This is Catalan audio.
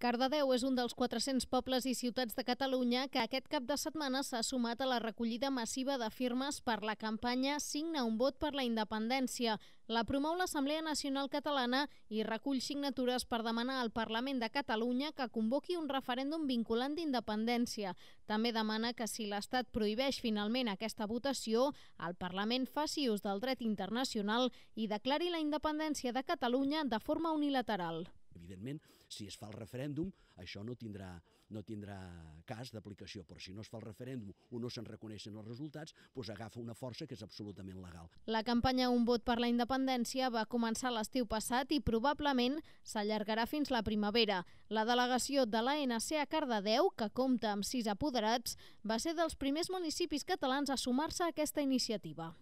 Cardedeu és un dels 400 pobles i ciutats de Catalunya que aquest cap de setmana s'ha sumat a la recollida massiva de firmes per la campanya Signa un vot per la independència. La promou l'Assemblea Nacional Catalana i recull signatures per demanar al Parlament de Catalunya que convoqui un referèndum vinculant d'independència. També demana que si l'Estat prohibeix finalment aquesta votació, el Parlament faci ús del dret internacional i declari la independència de Catalunya de forma unilateral evidentment, si es fa el referèndum, això no tindrà, no tindrà cas d'aplicació, però si no es fa el referèndum o no se'n reconeixen els resultats, doncs agafa una força que és absolutament legal. La campanya Un vot per la independència va començar l'estiu passat i probablement s'allargarà fins la primavera. La delegació de l'ANC a Cardedeu, que compta amb sis apoderats, va ser dels primers municipis catalans a sumar-se a aquesta iniciativa.